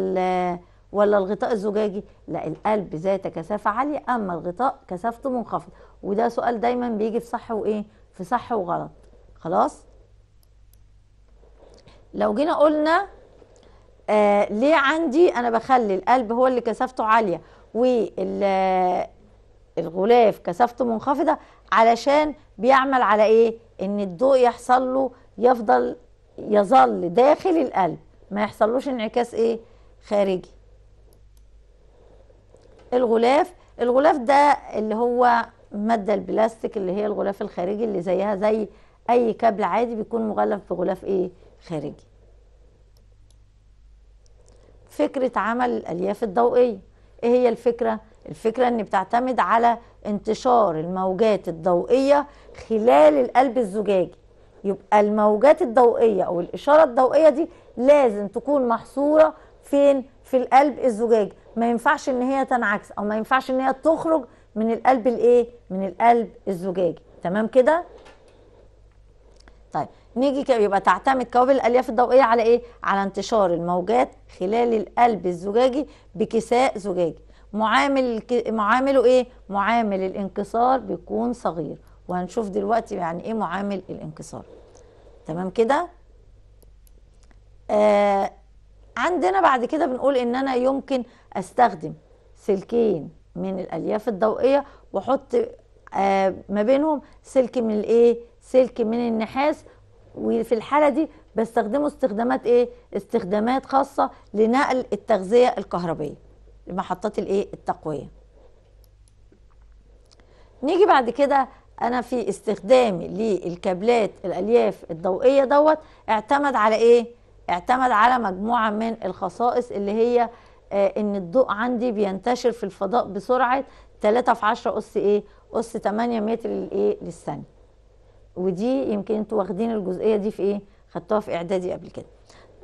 ولا الغطاء الزجاجي لا القلب ذات كثافه عاليه اما الغطاء كثافته منخفضه وده سؤال دايما بيجي في صح وايه في صح وغلط خلاص لو جينا قلنا آه ليه عندي انا بخلي القلب هو اللي كثافته عاليه والغلاف كثافته منخفضه علشان بيعمل على ايه ان الضوء يحصل له يفضل يظل داخل القلب ما يحصلوش انعكاس ايه خارجي الغلاف الغلاف ده اللي هو مادة البلاستيك اللي هي الغلاف الخارجي اللي زيها زي أي كابل عادي بيكون مغلف بغلاف إيه خارجي فكرة عمل الألياف الضوئية إيه هي الفكرة؟ الفكرة إن بتعتمد على انتشار الموجات الضوئية خلال القلب الزجاجي يبقى الموجات الضوئية أو الإشارة الضوئية دي لازم تكون محصورة فين؟ في القلب الزجاجي ما ينفعش ان هي تنعكس او ما ينفعش ان هي تخرج من القلب الايه من القلب الزجاجي تمام كده طيب نيجي يبقى تعتمد كوابل الالياف الضوئيه على ايه على انتشار الموجات خلال القلب الزجاجي بكساء زجاجي معامل معامله ايه معامل الانكسار بيكون صغير وهنشوف دلوقتي يعني ايه معامل الانكسار تمام كده آه عندنا بعد كده بنقول ان انا يمكن استخدم سلكين من الالياف الضوئيه واحط آه ما بينهم سلك من الايه سلك من النحاس وفي الحاله دي بستخدمه استخدامات ايه استخدامات خاصه لنقل التغذيه الكهربيه لمحطات الايه التقويه نيجي بعد كده انا في استخدامي للكابلات الالياف الضوئيه دوت اعتمد على ايه اعتمد على مجموعه من الخصائص اللي هي آه، ان الضوء عندي بينتشر في الفضاء بسرعه 3 في 10 اس ايه اس 8 متر للايه للثانيه ودي يمكن انتوا واخدين الجزئيه دي في ايه خدتوها في اعدادي قبل كده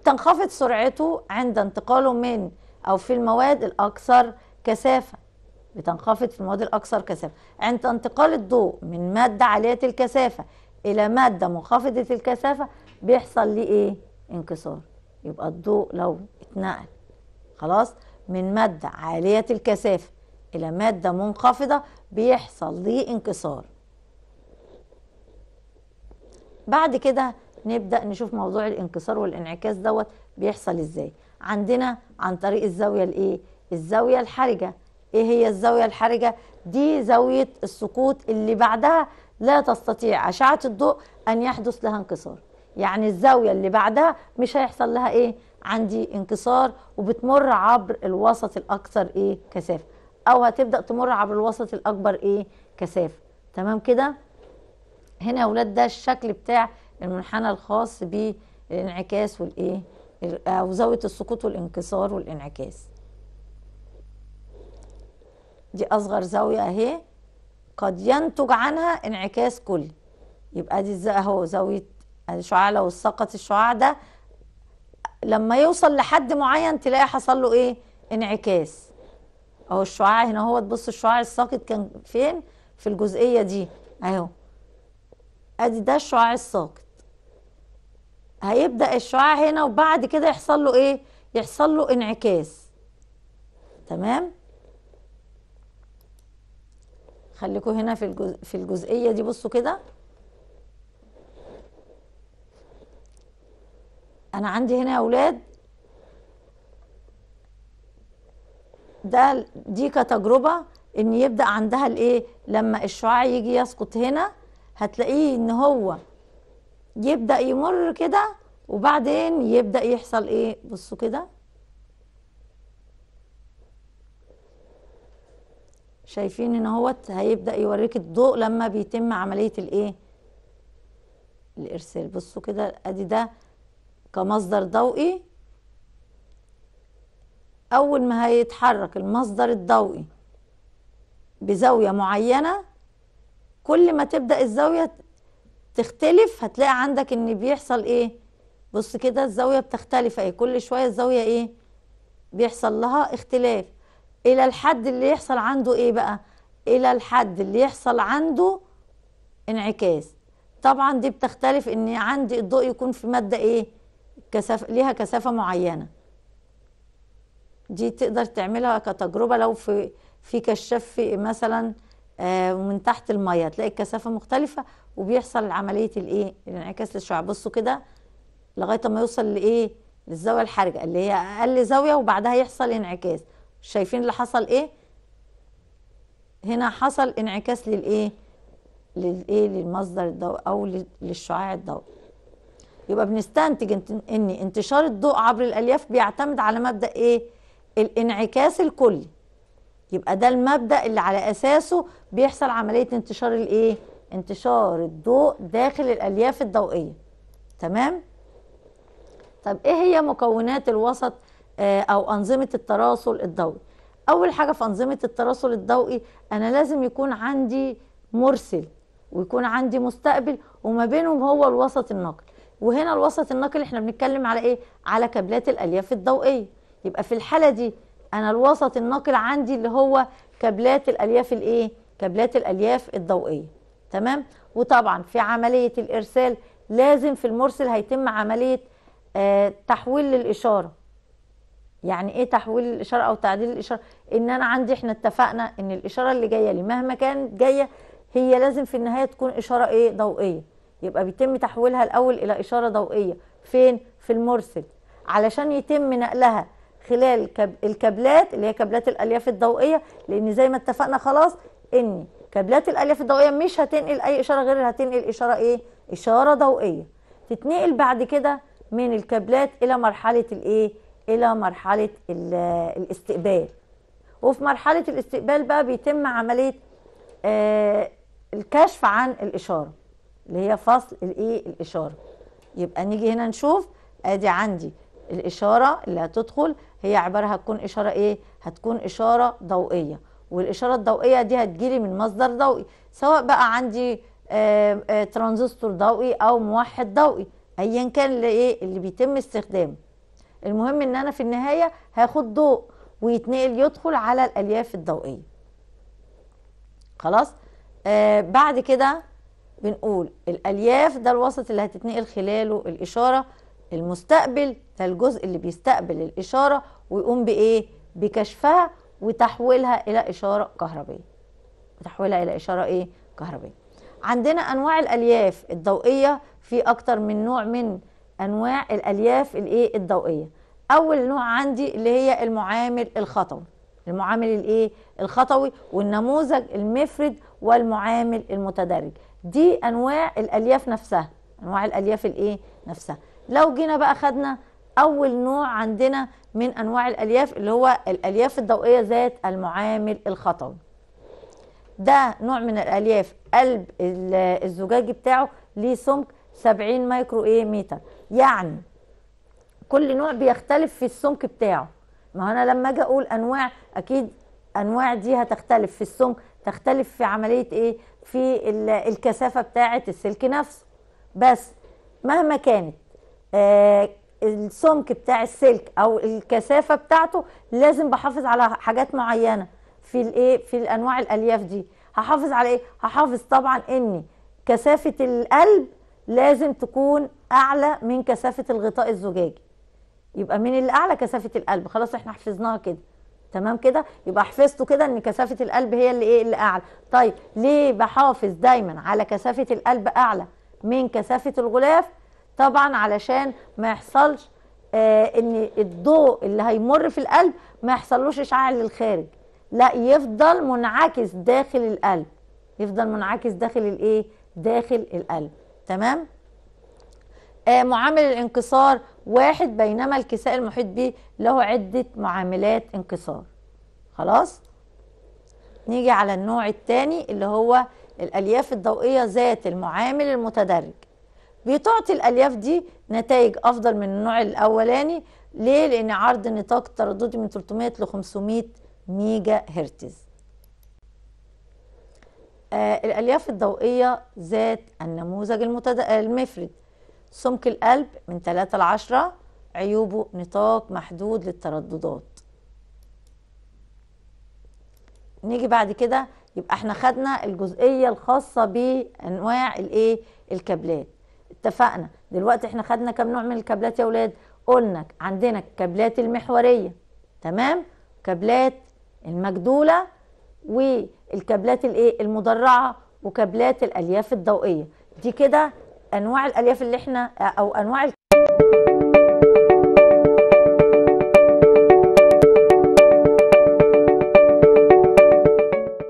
تنخفض سرعته عند انتقاله من او في المواد الاكثر كثافه بتنخفض في المواد الاكثر كثافه عند انتقال الضوء من ماده عاليه الكثافه الى ماده منخفضه الكثافه بيحصل ليه ايه انكسار يبقى الضوء لو اتنقل خلاص من مادة عالية الكثافة إلى مادة منخفضة بيحصل ليه انكسار بعد كده نبدأ نشوف موضوع الانكسار والانعكاس دوت بيحصل ازاي عندنا عن طريق الزاوية الايه الزاوية الحرجة ايه هي الزاوية الحرجة دي زاوية السقوط اللي بعدها لا تستطيع أشعة الضوء أن يحدث لها انكسار يعني الزاوية اللي بعدها مش هيحصل لها ايه عندي انكسار وبتمر عبر الوسط الاكثر ايه كثافه او هتبدا تمر عبر الوسط الاكبر ايه كثافه تمام كده هنا يا اولاد ده الشكل بتاع المنحنى الخاص بالانعكاس والايه او زاويه السقوط والانكسار والانعكاس دي اصغر زاويه اهي قد ينتج عنها انعكاس كلي يبقى دي اهو زاويه الشعاع لو سقط الشعاع ده لما يوصل لحد معين تلاقي حصل له ايه انعكاس اهو الشعاع هنا هو تبص الشعاع الساقط كان فين في الجزئيه دي اهو ادي ده الشعاع الساقط هيبدا الشعاع هنا وبعد كده يحصل له ايه يحصل له انعكاس تمام خليكم هنا في الجز... في الجزئيه دي بصوا كده انا عندي هنا اولاد ده دي كتجربه ان يبدا عندها الايه لما الشعاع يجي يسقط هنا هتلاقيه ان هو يبدا يمر كده وبعدين يبدا يحصل ايه بصوا كده شايفين ان هوت هيبدا يوريك الضوء لما بيتم عمليه الايه الارسال بصوا كده ادي ده كمصدر ضوئي أول ما هيتحرك المصدر الضوئي بزاوية معينة كل ما تبدأ الزاوية تختلف هتلاقي عندك إن بيحصل إيه بص كده الزاوية بتختلف إيه كل شوية الزاوية إيه بيحصل لها اختلاف إلى الحد اللي يحصل عنده إيه بقى إلى الحد اللي يحصل عنده انعكاس طبعا دي بتختلف إن عندي الضوء يكون في مادة إيه كثافه ليها كثافه معينه دي تقدر تعملها كتجربه لو في في كشاف مثلا آه، من تحت الميه تلاقي الكثافه مختلفه وبيحصل عمليه الايه الانعكاس للشعاع بصوا كده لغايه ما يوصل لايه للزاويه الحرجه اللي هي اقل زاويه وبعدها يحصل انعكاس شايفين اللي حصل ايه هنا حصل انعكاس للايه للايه للمصدر الضوء او للشعاع الضوئي يبقى بنستنتج ان انتشار الضوء عبر الالياف بيعتمد على مبدا ايه الانعكاس الكلي يبقى ده المبدا اللي على اساسه بيحصل عمليه انتشار الايه انتشار الضوء داخل الالياف الضوئيه تمام طب ايه هي مكونات الوسط آه او انظمه التراسل الضوئي اول حاجه في انظمه التراسل الضوئي انا لازم يكون عندي مرسل ويكون عندي مستقبل وما بينهم هو الوسط النقل وهنا الوسط النقل احنا بنتكلم على ايه على كابلات الالياف الضوئيه يبقى في الحاله دي انا الوسط النقل عندي اللي هو كابلات الالياف الايه كابلات الالياف الضوئيه تمام وطبعا في عمليه الارسال لازم في المرسل هيتم عمليه آه تحويل للاشاره يعني ايه تحويل الاشاره او تعديل الاشاره ان انا عندي احنا اتفقنا ان الاشاره اللي جايه لي مهما كانت جايه هي لازم في النهايه تكون اشاره ايه ضوئيه يبقى بيتم تحويلها الاول الى اشاره ضوئيه فين في المرسل علشان يتم نقلها خلال الكابلات اللي هي كابلات الالياف الضوئيه لان زي ما اتفقنا خلاص ان كابلات الالياف الضوئيه مش هتنقل اي اشاره غير هتنقل اشاره ايه اشاره ضوئيه تتنقل بعد كده من الكابلات الى مرحله الايه الى مرحله الاستقبال وفي مرحله الاستقبال بقى بيتم عمليه آه الكشف عن الاشاره اللي هي فصل الايه الاشاره يبقى نيجي هنا نشوف ادي عندي الاشاره اللي هتدخل هي عباره هتكون اشاره ايه هتكون اشاره ضوئيه والاشاره الضوئيه دي هتجيلي من مصدر ضوئي سواء بقى عندي آآ آآ ترانزستور ضوئي او موحد ضوئي ايا كان اللي ايه اللي بيتم استخدامه المهم ان انا في النهايه هاخد ضوء ويتنقل يدخل على الالياف الضوئيه خلاص آه، بعد كده بنقول الألياف ده الوسط اللي هتتنقل خلاله الإشارة المستقبل ده الجزء اللي بيستقبل الإشارة ويقوم بإيه؟ بكشفها وتحويلها إلى إشارة كهربية وتحويلها إلى إشارة إيه؟ كهربية عندنا أنواع الألياف الضوئية في أكتر من نوع من أنواع الألياف الإيه؟ الضوئية أول نوع عندي اللي هي المعامل الخطوي المعامل الإيه؟ الخطوي والنموذج المفرد والمعامل المتدرج دي انواع الالياف نفسها انواع الالياف الايه نفسها لو جينا بقى خدنا اول نوع عندنا من انواع الالياف اللي هو الالياف الضوئيه ذات المعامل الخطوي ده نوع من الالياف قلب الزجاجي بتاعه ليه سمك 70 مايكرو ايه متر يعني كل نوع بيختلف في السمك بتاعه ما انا لما اجي اقول انواع اكيد انواع دي هتختلف في السمك تختلف في عمليه ايه في الكثافه بتاعه السلك نفسه بس مهما كانت آه، السمك بتاع السلك او الكثافه بتاعته لازم بحافظ على حاجات معينه في الايه في الانواع الالياف دي هحافظ على ايه هحافظ طبعا ان كثافه القلب لازم تكون اعلى من كثافه الغطاء الزجاجي يبقى من الاعلى كثافه القلب خلاص احنا حفظناها كده تمام كده يبقى حفظته كده ان كثافه القلب هي اللي ايه اللي اعلى طيب ليه بحافظ دايما على كثافه القلب اعلى من كثافه الغلاف طبعا علشان ما يحصلش آه ان الضوء اللي هيمر في القلب ما يحصلوش اشعاع للخارج لا يفضل منعكس داخل القلب يفضل منعكس داخل الايه داخل القلب تمام آه معامل الانكسار واحد بينما الكساء المحيط به له عدة معاملات انكسار خلاص نيجي على النوع الثاني اللي هو الألياف الضوئية ذات المعامل المتدرج بتعطي الألياف دي نتائج أفضل من النوع الأولاني ليه؟ لأن عرض نطاق الترددي من 300 ل 500 ميجا هرتز آه الألياف الضوئية ذات النموذج المتد... المفرد سمك القلب من 3 ل 10 عيوبه نطاق محدود للترددات نيجي بعد كده يبقى احنا خدنا الجزئيه الخاصه بانواع الايه الكابلات اتفقنا دلوقتي احنا خدنا كم نوع من الكابلات يا اولاد قلنا عندنا الكابلات المحوريه تمام كابلات المجدوله والكابلات الايه المدرعه وكابلات الالياف الضوئيه دي كده انواع الالياف اللي احنا او انواع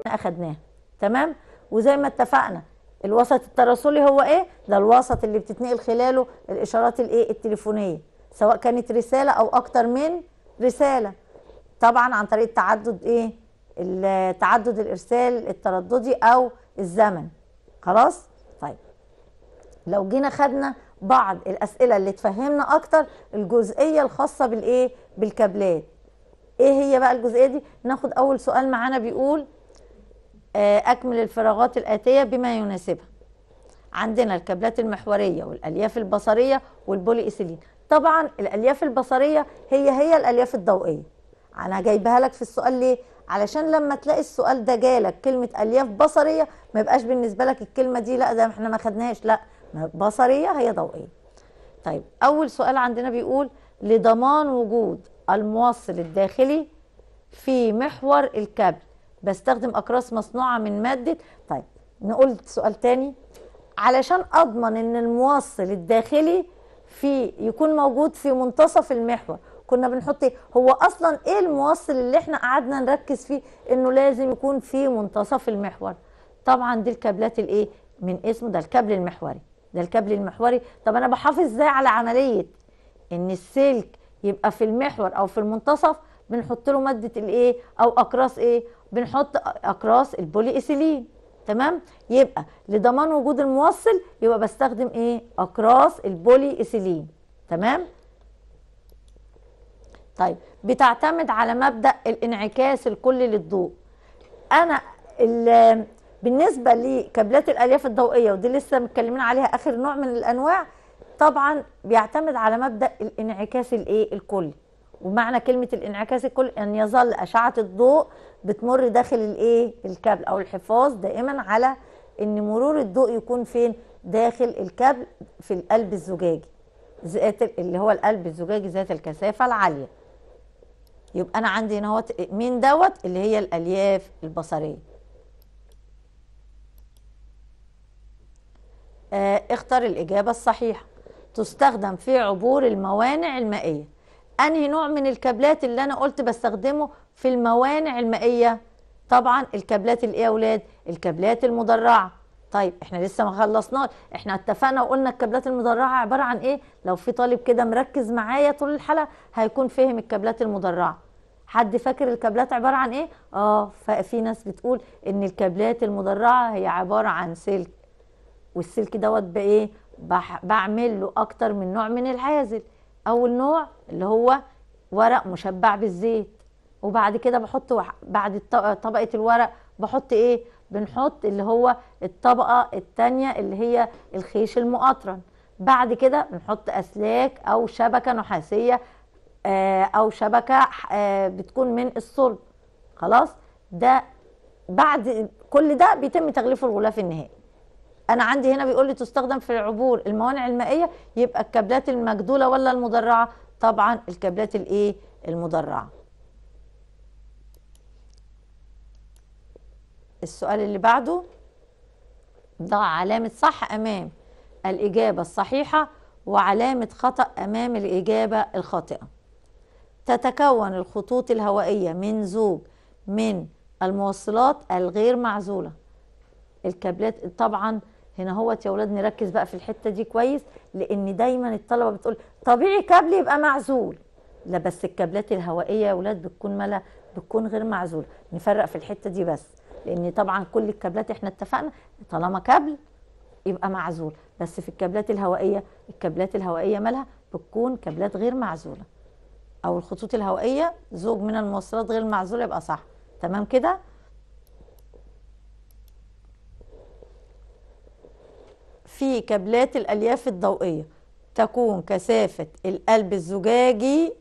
اخدناه تمام وزي ما اتفقنا الوسط التراسلي هو ايه ده الوسط اللي بتتنقل خلاله الاشارات الايه التليفونيه سواء كانت رساله او اكتر من رساله طبعا عن طريق تعدد ايه تعدد الارسال الترددي او الزمن خلاص طيب لو جينا خدنا بعض الاسئله اللي تفهمنا اكتر الجزئيه الخاصه بالايه بالكابلات ايه هي بقى الجزئيه دي ناخد اول سؤال معانا بيقول آه، اكمل الفراغات الاتيه بما يناسبها عندنا الكابلات المحوريه والالياف البصريه والبولي ايثيلين طبعا الالياف البصريه هي هي الالياف الضوئيه انا جايبها لك في السؤال ليه علشان لما تلاقي السؤال ده جالك كلمه الياف بصريه ما يبقاش بالنسبه لك الكلمه دي لا ده احنا ما خدناهاش لا بصرية هي ضوئية طيب أول سؤال عندنا بيقول لضمان وجود الموصل الداخلي في محور الكابل بستخدم أقراص مصنوعة من مادة طيب نقول سؤال تاني علشان أضمن إن الموصل الداخلي في يكون موجود في منتصف المحور كنا بنحط ايه هو اصلا ايه الموصل اللي احنا قعدنا نركز فيه انه لازم يكون في منتصف المحور طبعا دي الكابلات الايه من اسمه ده الكابل المحوري ده الكابل المحوري طب انا بحافظ ازاي على عمليه ان السلك يبقى في المحور او في المنتصف بنحط له ماده الايه او اقراص ايه بنحط اقراص البولي ايثيلين تمام يبقى لضمان وجود الموصل يبقى بستخدم ايه اقراص البولي ايثيلين تمام طيب بتعتمد على مبدا الانعكاس الكلي للضوء انا بالنسبه لكابلات الالياف الضوئيه ودي لسه متكلمين عليها اخر نوع من الانواع طبعا بيعتمد على مبدا الانعكاس الايه الكلي ومعنى كلمه الانعكاس الكلي ان يظل اشعه الضوء بتمر داخل الايه الكابل او الحفاظ دائما على ان مرور الضوء يكون فين داخل الكابل في القلب الزجاجي ذات اللي هو القلب الزجاجي ذات الكثافه العاليه يبقى انا عندي هنا مين دوت اللي هي الالياف البصريه آه، اختر الإجابة الصحيحة تستخدم في عبور الموانع المائية أنهي نوع من الكابلات اللي أنا قلت بستخدمه في الموانع المائية طبعا الكابلات الإيه يا أولاد الكابلات المدرعة طيب احنا لسه ما خلصناش احنا اتفقنا وقلنا الكابلات المدرعه عباره عن ايه لو في طالب كده مركز معايا طول الحلقه هيكون فاهم الكابلات المدرعه حد فاكر الكابلات عباره عن ايه اه ففي ناس بتقول ان الكابلات المدرعه هي عباره عن سلك والسلك دوت بايه بعمل له اكتر من نوع من الهيزل اول نوع اللي هو ورق مشبع بالزيت وبعد كده بحط بعد طبقه الورق بحط ايه بنحط اللي هو الطبقه الثانيه اللي هي الخيش المقطرن بعد كده بنحط اسلاك او شبكه نحاسيه آه، او شبكه آه، بتكون من الصلب خلاص ده بعد كل ده بيتم تغليف الغلاف النهائي انا عندي هنا بيقول لي تستخدم في العبور الموانع المائيه يبقى الكابلات المجدوله ولا المدرعه طبعا الكابلات الايه المدرعه السؤال اللي بعده ضع علامه صح امام الاجابه الصحيحه وعلامه خطا امام الاجابه الخاطئه تتكون الخطوط الهوائيه من زوج من الموصلات الغير معزوله الكابلات طبعا هنا هوت يا اولاد نركز بقى في الحته دي كويس لان دايما الطلبه بتقول طبيعي كابل يبقى معزول لا بس الكابلات الهوائيه يا اولاد بتكون ملا بتكون غير معزوله نفرق في الحته دي بس لان طبعا كل الكابلات احنا اتفقنا طالما كابل يبقى معزول بس في الكابلات الهوائيه الكابلات الهوائيه مالها بتكون كابلات غير معزوله او الخطوط الهوائيه زوج من الموصلات غير معزوله يبقى صح تمام كده في كابلات الألياف الضوئية تكون كثافة القلب الزجاجي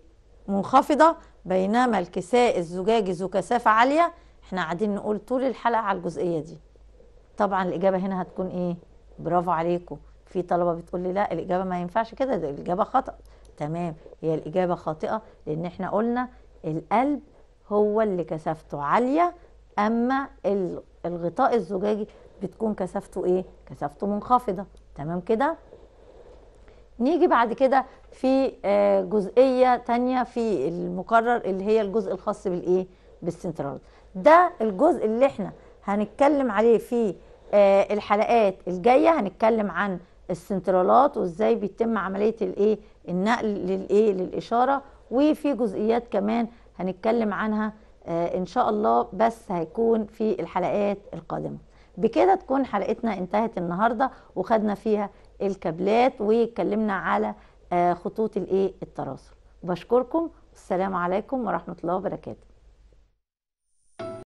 منخفضة بينما الكساء الزجاجي ذو كثافة عالية احنا قاعدين نقول طول الحلقة على الجزئية دي طبعا الإجابة هنا هتكون ايه برافو عليكم في طلبة بتقول لي لا الإجابة ما ينفعش كده ده الإجابة خطأ تمام هي الإجابة خاطئة لأن احنا قلنا القلب هو اللي كثافته عالية أما الغطاء الزجاجي بتكون كثافته ايه كثافته منخفضه تمام كده نيجي بعد كده في آه، جزئيه تانية في المقرر اللي هي الجزء الخاص بالايه بالسنترال ده الجزء اللي احنا هنتكلم عليه في آه، الحلقات الجايه هنتكلم عن السنترالات وازاي بيتم عمليه الايه النقل للايه للاشاره وفي جزئيات كمان هنتكلم عنها آه، ان شاء الله بس هيكون في الحلقات القادمه بكده تكون حلقتنا انتهت النهارده وخدنا فيها الكابلات واتكلمنا على آه، خطوط الايه التراسل بشكركم والسلام عليكم ورحمه الله وبركاته